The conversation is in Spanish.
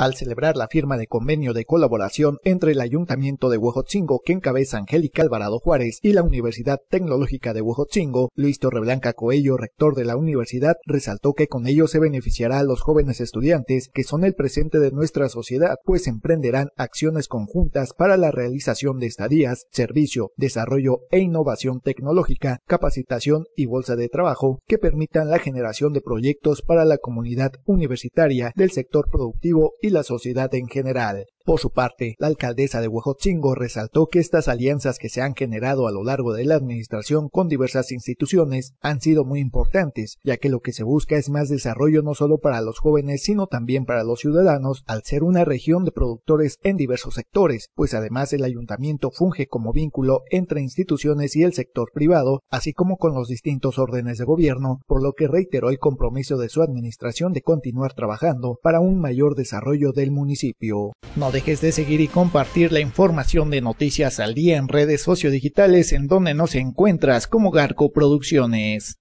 al celebrar la firma de convenio de colaboración entre el Ayuntamiento de Huejotzingo que encabeza Angélica Alvarado Juárez y la Universidad Tecnológica de Huejotzingo, Luis Torreblanca Coello, rector de la universidad, resaltó que con ello se beneficiará a los jóvenes estudiantes que son el presente de nuestra sociedad, pues emprenderán acciones conjuntas para la realización de estadías, servicio, desarrollo e innovación tecnológica, capacitación y bolsa de trabajo que permitan la generación de proyectos para la comunidad universitaria del sector productivo y la sociedad en general. Por su parte, la alcaldesa de Huejotzingo resaltó que estas alianzas que se han generado a lo largo de la administración con diversas instituciones han sido muy importantes, ya que lo que se busca es más desarrollo no solo para los jóvenes, sino también para los ciudadanos, al ser una región de productores en diversos sectores, pues además el ayuntamiento funge como vínculo entre instituciones y el sector privado, así como con los distintos órdenes de gobierno, por lo que reiteró el compromiso de su administración de continuar trabajando para un mayor desarrollo del municipio dejes de seguir y compartir la información de Noticias al Día en redes sociodigitales en donde nos encuentras como Garco Producciones.